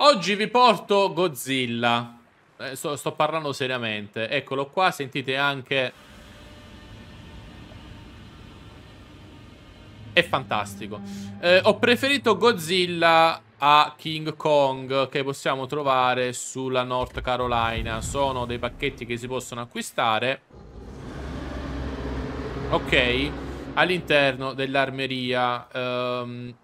Oggi vi porto Godzilla. Eh, sto, sto parlando seriamente. Eccolo qua, sentite anche... È fantastico. Eh, ho preferito Godzilla a King Kong che possiamo trovare sulla North Carolina. Sono dei pacchetti che si possono acquistare. Ok. All'interno dell'armeria. Ehm... Um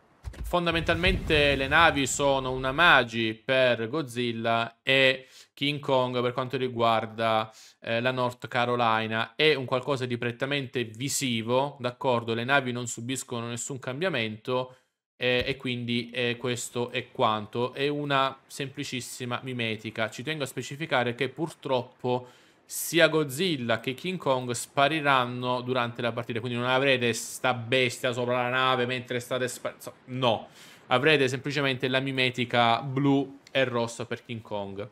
fondamentalmente le navi sono una magi per Godzilla e King Kong per quanto riguarda eh, la North Carolina. È un qualcosa di prettamente visivo, d'accordo? Le navi non subiscono nessun cambiamento eh, e quindi eh, questo è quanto. È una semplicissima mimetica. Ci tengo a specificare che purtroppo sia Godzilla che King Kong spariranno durante la partita. Quindi non avrete sta bestia sopra la nave mentre state sparando. No, avrete semplicemente la mimetica blu e rossa per King Kong.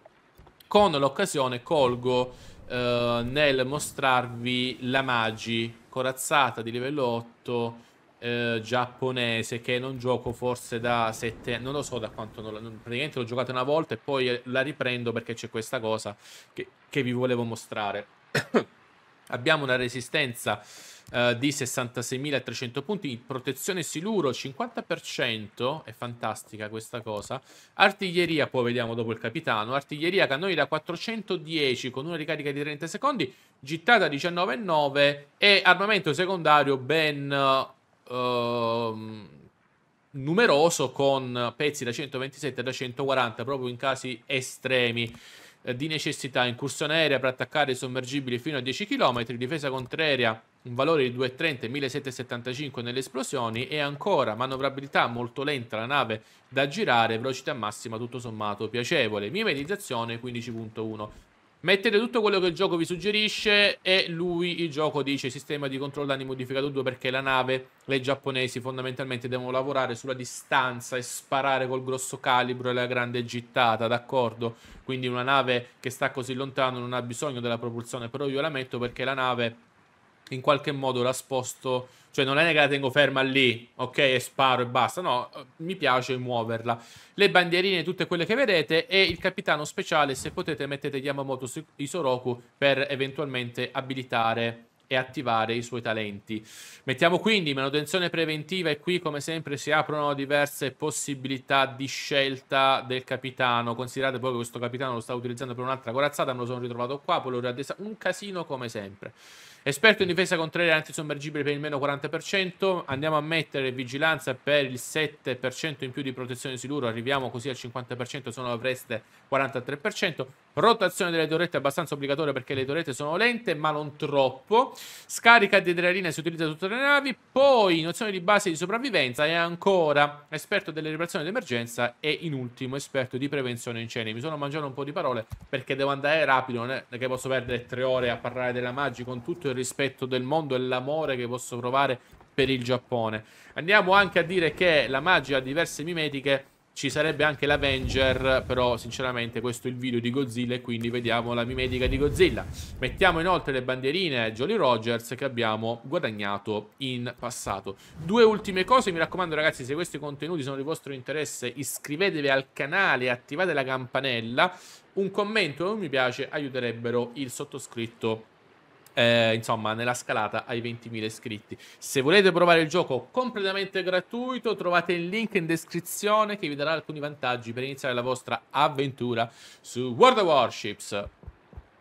Con l'occasione colgo eh, nel mostrarvi la Magi corazzata di livello 8 eh, giapponese che non gioco forse da sette anni, non lo so da quanto, non, praticamente l'ho giocata una volta e poi eh, la riprendo perché c'è questa cosa che, che vi volevo mostrare. Abbiamo una resistenza eh, di 66.300 punti, protezione siluro 50%, è fantastica questa cosa. Artiglieria, poi vediamo dopo il capitano, artiglieria cannoni da 410 con una ricarica di 30 secondi, gittata 19,9 e armamento secondario ben... Eh, Ehm, numeroso con pezzi da 127 e da 140 proprio in casi estremi eh, di necessità, incursione aerea per attaccare i sommergibili fino a 10 km, difesa contraria un valore di 2,30 e 1.775 nelle esplosioni e ancora manovrabilità molto lenta la nave da girare, velocità massima tutto sommato piacevole, mimetizzazione 15.1. Mettete tutto quello che il gioco vi suggerisce e lui, il gioco, dice sistema di controllo danni modificato 2 perché la nave, le giapponesi fondamentalmente devono lavorare sulla distanza e sparare col grosso calibro e la grande gittata, d'accordo? Quindi una nave che sta così lontano non ha bisogno della propulsione, però io la metto perché la nave in qualche modo la sposto, cioè non è che la tengo ferma lì, ok, e sparo e basta, no, mi piace muoverla. Le bandierine, tutte quelle che vedete, e il capitano speciale, se potete mettete Yamamoto Isoroku per eventualmente abilitare e attivare i suoi talenti. Mettiamo quindi manutenzione preventiva e qui come sempre si aprono diverse possibilità di scelta del capitano. Considerate poi che questo capitano lo stavo utilizzando per un'altra corazzata, me lo sono ritrovato qua, poi lo riaddesato, un casino come sempre. Esperto in difesa contraria antisommergibile per il meno 40%. Andiamo a mettere vigilanza per il 7% in più di protezione sicuro. Arriviamo così al 50%, se no avreste 43%. Rotazione delle torrette è abbastanza obbligatoria perché le torrette sono lente, ma non troppo. Scarica di adrenalina si utilizza tutte le navi. Poi nozione di base di sopravvivenza e ancora esperto delle riparazioni d'emergenza e in ultimo esperto di prevenzione incendi. Mi sono mangiato un po' di parole perché devo andare rapido, non è che posso perdere tre ore a parlare della Maggi con tutto il rispetto del mondo e l'amore che posso provare per il Giappone. Andiamo anche a dire che la Maggi ha diverse mimetiche ci sarebbe anche l'Avenger, però sinceramente questo è il video di Godzilla e quindi vediamo la mimetica di Godzilla. Mettiamo inoltre le bandierine Jolly Rogers che abbiamo guadagnato in passato. Due ultime cose, mi raccomando ragazzi, se questi contenuti sono di vostro interesse iscrivetevi al canale e attivate la campanella. Un commento e un mi piace aiuterebbero il sottoscritto eh, insomma, nella scalata ai 20.000 iscritti. Se volete provare il gioco completamente gratuito, trovate il link in descrizione che vi darà alcuni vantaggi per iniziare la vostra avventura su World of Warships.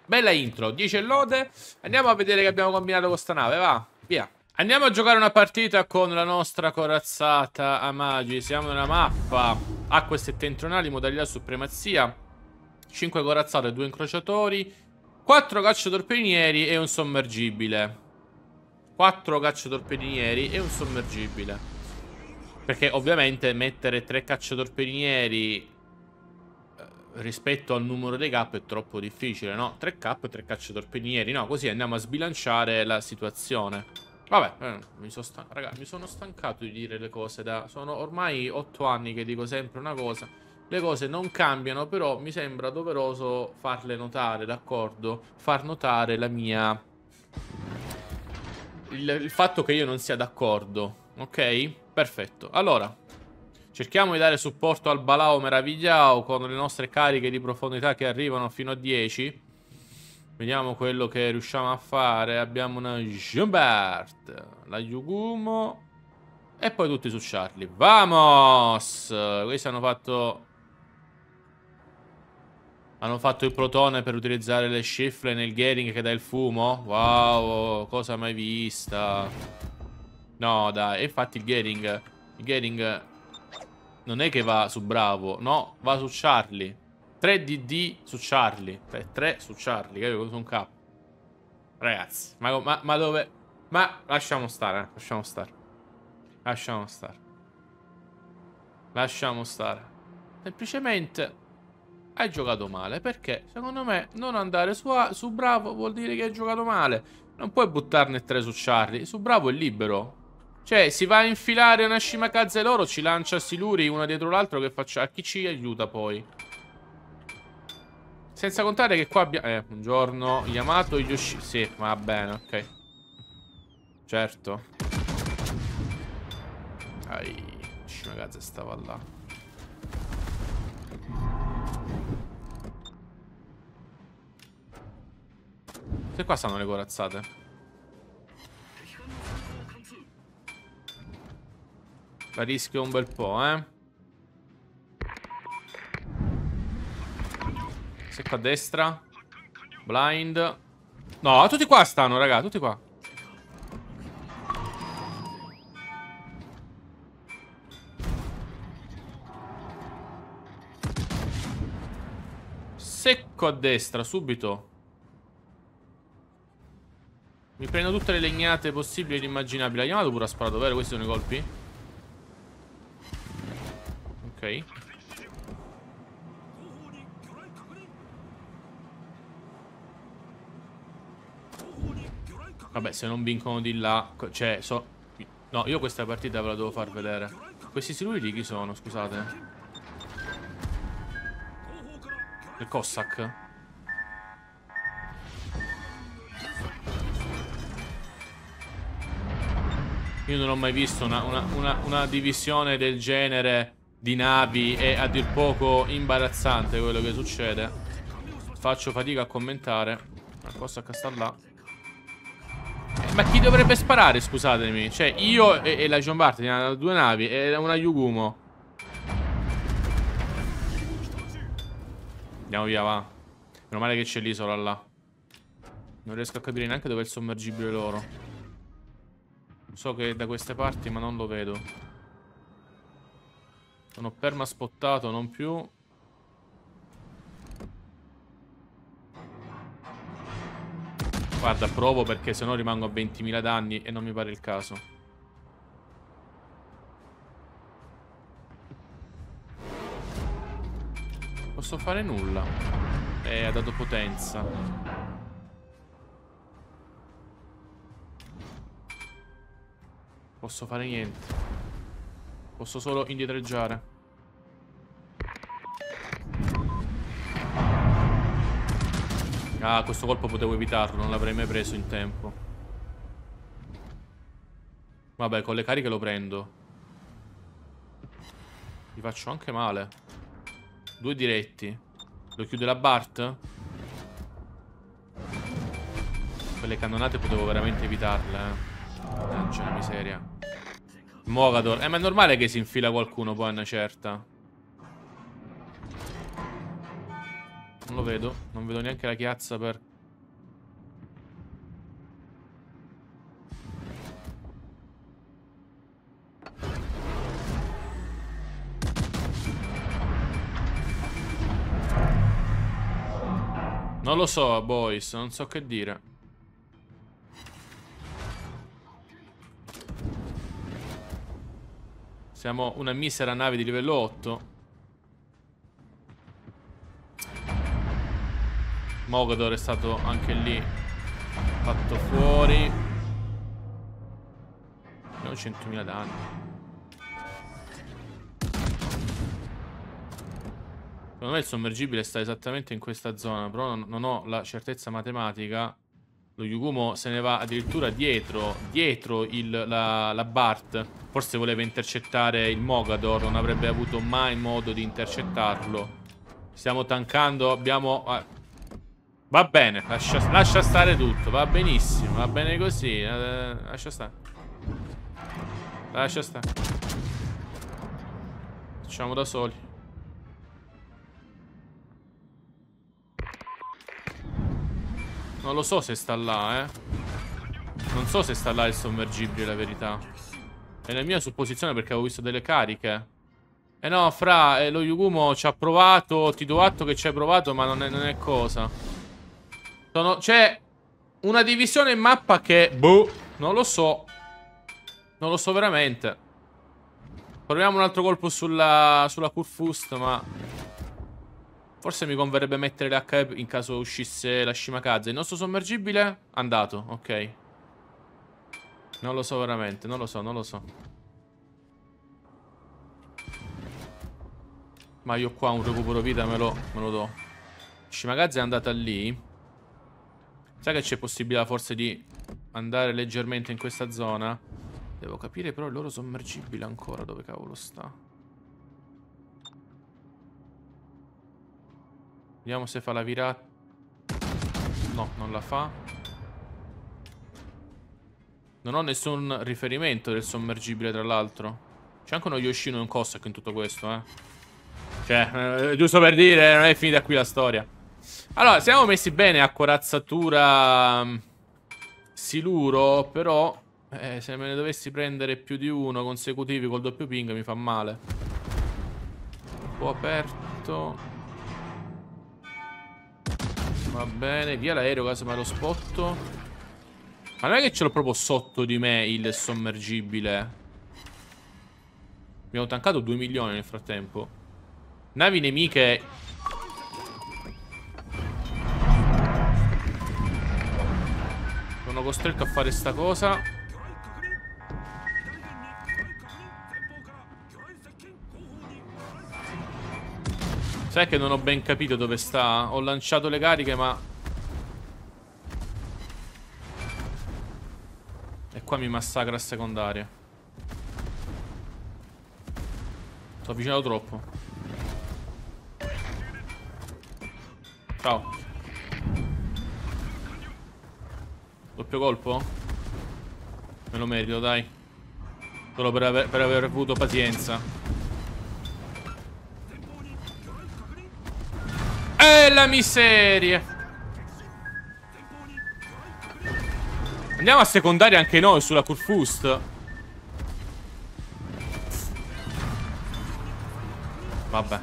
Bella intro, 10 lode. Andiamo a vedere che abbiamo combinato con sta nave, va, via. Andiamo a giocare una partita con la nostra corazzata Amagi. Siamo nella mappa acque settentrionali, modalità supremazia. 5 corazzate, 2 incrociatori, 4 cacciatorpedinieri e un sommergibile 4 cacciatorpedinieri e un sommergibile Perché ovviamente mettere 3 cacciatorpedinieri eh, Rispetto al numero dei cap è troppo difficile, no? 3 cap e 3 cacciatorpedinieri No, così andiamo a sbilanciare la situazione Vabbè, eh, mi, so raga, mi sono stancato di dire le cose da... Sono ormai 8 anni che dico sempre una cosa le cose non cambiano, però mi sembra doveroso farle notare, d'accordo? Far notare la mia... Il, il fatto che io non sia d'accordo, ok? Perfetto. Allora, cerchiamo di dare supporto al Balao Meravigliao con le nostre cariche di profondità che arrivano fino a 10. Vediamo quello che riusciamo a fare. Abbiamo una Jumbert, la Yugumo e poi tutti su Charlie. Vamos! Questi hanno fatto hanno fatto il protone per utilizzare le scifle nel Gering che dà il fumo? Wow, cosa mai vista? No, dai, infatti il Gering... Il Gering non è che va su Bravo, no, va su Charlie. 3DD su Charlie. 3, 3 su Charlie, capito? Su un capo. Ragazzi, ma, ma, ma dove... Ma lasciamo stare, eh, lasciamo stare. Lasciamo stare. Lasciamo stare. Semplicemente hai giocato male. Perché secondo me non andare su, A, su Bravo vuol dire che hai giocato male. Non puoi buttarne tre su Charlie. Su Bravo è libero. Cioè, si va a infilare una Shimakaze e loro ci lancia Siluri una dietro l'altro che faccia... A chi ci aiuta poi? Senza contare che qua abbiamo... Eh, un giorno Yamato e Yoshi... Sì, va bene, ok. Certo. Ai, Shimakaze stava là. Se qua stanno le corazzate. La rischio un bel po', eh. Secco a destra. Blind. No, tutti qua stanno, raga, tutti qua. Secco a destra, subito. Mi prendo tutte le legnate possibili ed immaginabili. Ha chiamato pure a sparato, vero? Questi sono i colpi? Ok. Vabbè, se non vincono di là... Cioè, so... No, io questa partita ve la devo far vedere. Questi siluri di chi sono, scusate? Il Cossack? Io non ho mai visto una, una, una, una divisione del genere di navi È a dir poco imbarazzante quello che succede Faccio fatica a commentare Ma cosa che sta là eh, Ma chi dovrebbe sparare scusatemi Cioè io e, e la John Barton Hanno due navi E una Yugumo Andiamo via va Meno male che c'è l'isola là Non riesco a capire neanche dove è il sommergibile loro So che è da queste parti ma non lo vedo Sono perma spottato non più Guarda provo perché sennò rimango a 20.000 danni e non mi pare il caso Posso fare nulla Eh ha dato potenza Posso fare niente. Posso solo indietreggiare. Ah, questo colpo potevo evitarlo, non l'avrei mai preso in tempo. Vabbè, con le cariche lo prendo. Gli faccio anche male. Due diretti. Lo chiude la Bart? Quelle cannonate potevo veramente evitarle, eh. Mannaggia la miseria. Mogador. Eh, ma è normale che si infila qualcuno poi a una certa. Non lo vedo. Non vedo neanche la chiazza per... Non lo so, boys. Non so che dire. Siamo una misera nave di livello 8. Mogador è stato anche lì fatto fuori. Abbiamo 100.000 danni. Secondo me il sommergibile sta esattamente in questa zona, però non ho la certezza matematica lo Yugumo se ne va addirittura dietro, dietro il, la, la Bart. Forse voleva intercettare il Mogador, non avrebbe avuto mai modo di intercettarlo. Stiamo tankando, abbiamo... Ah. Va bene, lascia, lascia, stare tutto, va benissimo, va bene così, eh, lascia stare. Lascia stare. Facciamo da soli. Non lo so se sta là, eh. Non so se sta là il sommergibile, la verità. È la mia supposizione perché avevo visto delle cariche. Eh no, fra, eh, lo Yugumo ci ha provato, ti do atto che ci hai provato, ma non è, non è cosa. Sono, c'è una divisione in mappa che, boh, non lo so. Non lo so veramente. Proviamo un altro colpo sulla, sulla Kurfust, ma Forse mi converrebbe mettere l'HP in caso uscisse la Shimakaze. Il nostro sommergibile? Andato, ok. Non lo so veramente, non lo so, non lo so. Ma io qua un recupero vita me lo, me lo do. Shimakaze è andata lì. Sai che c'è possibilità forse di andare leggermente in questa zona? Devo capire però il loro sommergibile ancora dove cavolo sta. Vediamo se fa la virata. No, non la fa. Non ho nessun riferimento del sommergibile, tra l'altro. C'è anche uno Yoshino e un Cossack in tutto questo, eh. Cioè, eh, giusto per dire, non è finita qui la storia. Allora, siamo messi bene a corazzatura mm, siluro, però eh, se me ne dovessi prendere più di uno consecutivi col doppio ping mi fa male. Un po' aperto. Va bene, via l'aereo, casomai lo spotto. Ma non è che ce l'ho proprio sotto di me il sommergibile. Abbiamo tancato 2 milioni nel frattempo. Navi nemiche Sono costretto a fare sta cosa Sai che non ho ben capito dove sta? Ho lanciato le cariche ma... E qua mi massacra a secondaria Sto avvicinato troppo Ciao Doppio colpo? Me lo merito dai Solo per aver, per aver avuto pazienza E la miseria Andiamo a secondare anche noi sulla Kurfust Vabbè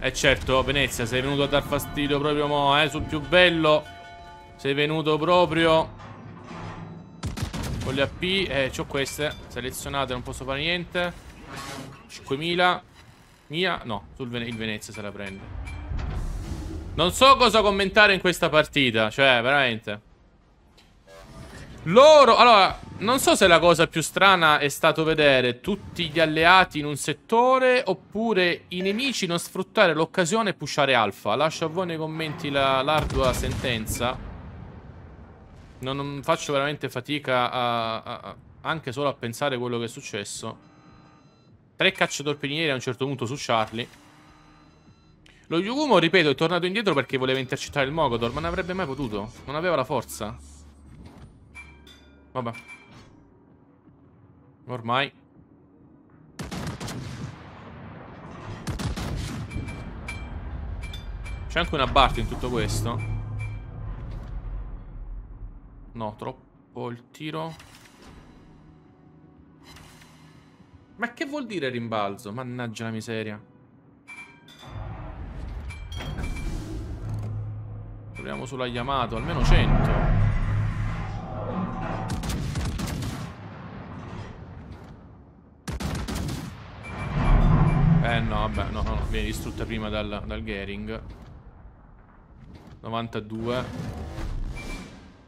E eh, certo Venezia sei venuto a dar fastidio proprio mo eh Sul più bello Sei venuto proprio Con le AP Eh c'ho queste Selezionate non posso fare niente 5000 Mia No sul Vene Il Venezia se la prende non so cosa commentare in questa partita Cioè, veramente Loro... Allora, non so se la cosa più strana è stato vedere tutti gli alleati in un settore Oppure i nemici non sfruttare l'occasione e pushare alfa Lascio a voi nei commenti l'ardua la, sentenza non, non, faccio veramente fatica a, a, a, anche solo a pensare quello che è successo Tre cacciatorpinieri a un certo punto su Charlie lo Yugumo, ripeto, è tornato indietro perché voleva intercettare il Mogodor, ma non avrebbe mai potuto. Non aveva la forza. Vabbè. Ormai. C'è anche una Bart in tutto questo. No, troppo il tiro. Ma che vuol dire rimbalzo? Mannaggia la miseria. Proviamo sulla Yamato, almeno 100. Eh no, vabbè, no, no, viene distrutta prima dal, dal Gering. 92.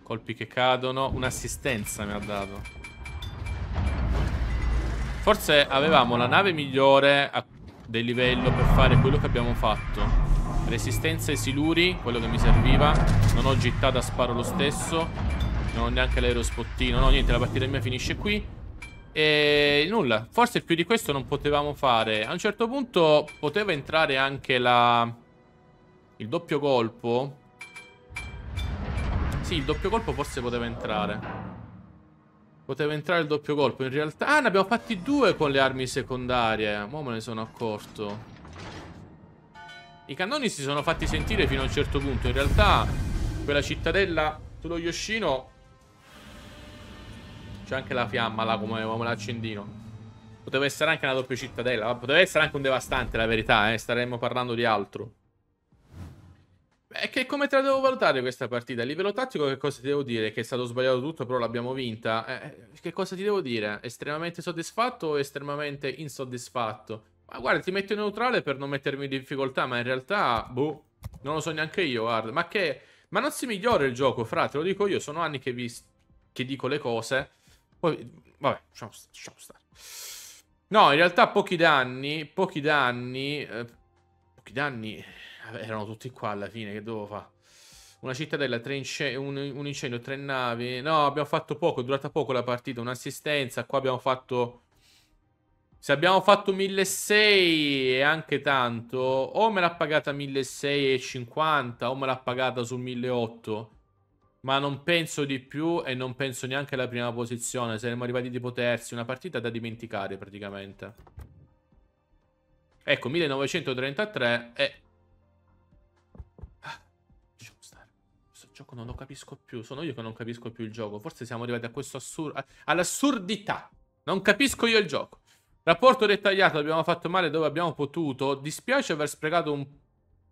Colpi che cadono. Un'assistenza mi ha dato. Forse avevamo la nave migliore del livello per fare quello che abbiamo fatto. Resistenza ai siluri, quello che mi serviva. Non ho gittata, sparo lo stesso. Non ho neanche l'aerospottino. No, niente, la partita mia finisce qui. E nulla. Forse più di questo non potevamo fare. A un certo punto poteva entrare anche la... Il doppio colpo. Sì, il doppio colpo forse poteva entrare. Poteva entrare il doppio colpo in realtà Ah ne abbiamo fatti due con le armi secondarie Ma me ne sono accorto i cannoni si sono fatti sentire fino a un certo punto. In realtà, quella cittadella sullo Yoshino... C'è anche la fiamma là come, come l'accendino. Poteva essere anche una doppia cittadella. Poteva essere anche un devastante, la verità, eh. Staremmo parlando di altro. Beh, che come te la devo valutare questa partita? A livello tattico che cosa ti devo dire? Che è stato sbagliato tutto, però l'abbiamo vinta. Eh, eh che cosa ti devo dire? Estremamente soddisfatto o estremamente insoddisfatto? Ma guarda, ti metto in neutrale per non mettermi in difficoltà, ma in realtà, boh, non lo so neanche io, guarda. Ma che... Ma non si migliora il gioco, fra, te lo dico io, sono anni che vi... che dico le cose. Poi, vabbè, lasciamo, stare. No, in realtà pochi danni, pochi danni... Eh, pochi danni... Eh, erano tutti qua alla fine, che dovevo fare? Una cittadella, ince un, un incendio, tre navi... No, abbiamo fatto poco, è durata poco la partita, un'assistenza, qua abbiamo fatto se abbiamo fatto 1600 e anche tanto, o me l'ha pagata 1650 o me l'ha pagata su 1800. Ma non penso di più e non penso neanche alla prima posizione. Saremmo arrivati tipo terzi, una partita da dimenticare praticamente. Ecco, 1933 ah, e... Questo gioco non lo capisco più. Sono io che non capisco più il gioco. Forse siamo arrivati a questo assurdo... All'assurdità. Non capisco io il gioco. Rapporto dettagliato, abbiamo fatto male dove abbiamo potuto. Dispiace aver sprecato un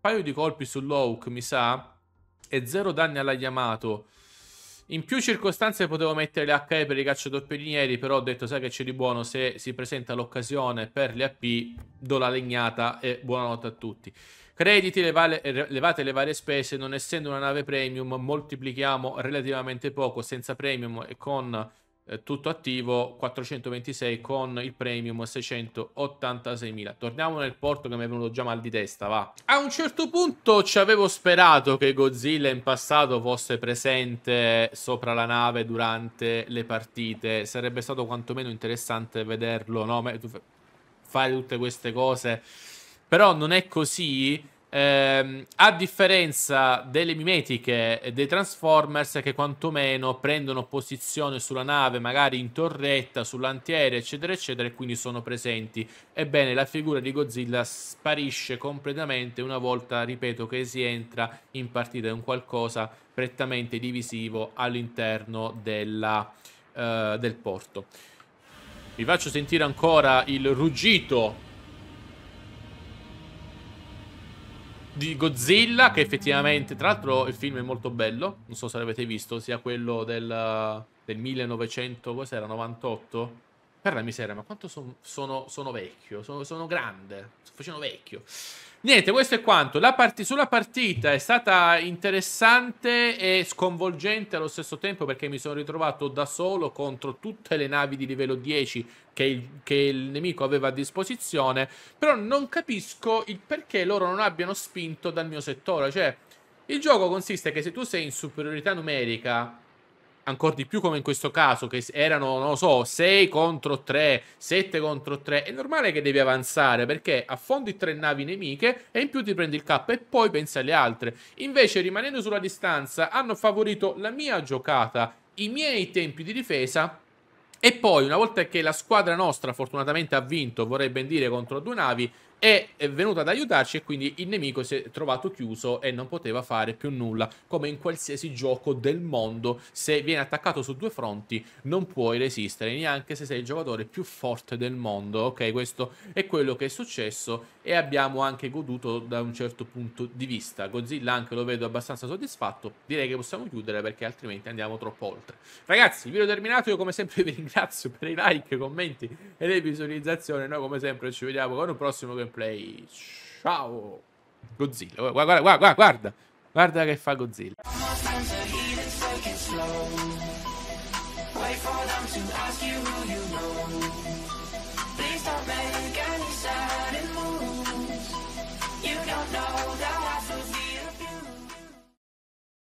paio di colpi sull'Hawk, mi sa. E zero danni alla Yamato. In più circostanze potevo mettere le HE per i cacciatorpedinieri, però ho detto, sai che c'è di buono, se si presenta l'occasione per le AP, do la legnata e buonanotte a tutti. Crediti, levate le varie spese, non essendo una nave premium, moltiplichiamo relativamente poco, senza premium e con eh, tutto attivo 426 con il premium 686.000. Torniamo nel porto che mi è venuto già mal di testa, va. A un certo punto ci avevo sperato che Godzilla in passato fosse presente sopra la nave durante le partite. Sarebbe stato quantomeno interessante vederlo, no? Fare tutte queste cose. Però non è così Ehm, a differenza delle mimetiche e dei Transformers che quantomeno prendono posizione sulla nave, magari in torretta, sull'antiere, eccetera, eccetera, e quindi sono presenti. Ebbene, la figura di Godzilla sparisce completamente una volta, ripeto, che si entra in partita è un qualcosa prettamente divisivo all'interno della, eh, del porto. Vi faccio sentire ancora il ruggito di Godzilla, che effettivamente, tra l'altro il film è molto bello, non so se l'avete visto, sia quello del, del 1900, cos'era, 98? Per la miseria, ma quanto son, sono, sono, vecchio, sono, sono grande, sto facendo vecchio. Niente, questo è quanto. La part- sulla partita è stata interessante e sconvolgente allo stesso tempo perché mi sono ritrovato da solo contro tutte le navi di livello 10 che il, che il nemico aveva a disposizione, però non capisco il perché loro non abbiano spinto dal mio settore. Cioè, il gioco consiste che se tu sei in superiorità numerica ancora di più come in questo caso, che erano, non lo so, 6 contro 3, 7 contro 3, è normale che devi avanzare perché affondi tre navi nemiche e in più ti prendi il K e poi pensi alle altre. Invece, rimanendo sulla distanza, hanno favorito la mia giocata, i miei tempi di difesa e poi, una volta che la squadra nostra fortunatamente ha vinto, vorrei ben dire, contro due navi, è venuto ad aiutarci e quindi il nemico si è trovato chiuso e non poteva fare più nulla, come in qualsiasi gioco del mondo, se viene attaccato su due fronti non puoi resistere, neanche se sei il giocatore più forte del mondo, ok? Questo è quello che è successo e abbiamo anche goduto da un certo punto di vista, Godzilla anche lo vedo abbastanza soddisfatto, direi che possiamo chiudere perché altrimenti andiamo troppo oltre. Ragazzi, il video è terminato, io come sempre vi ringrazio per i like, i commenti e le visualizzazioni, noi come sempre ci vediamo con un prossimo gameplay gameplay. Ciao! Godzilla, guarda, guarda, guarda, guarda che fa Godzilla.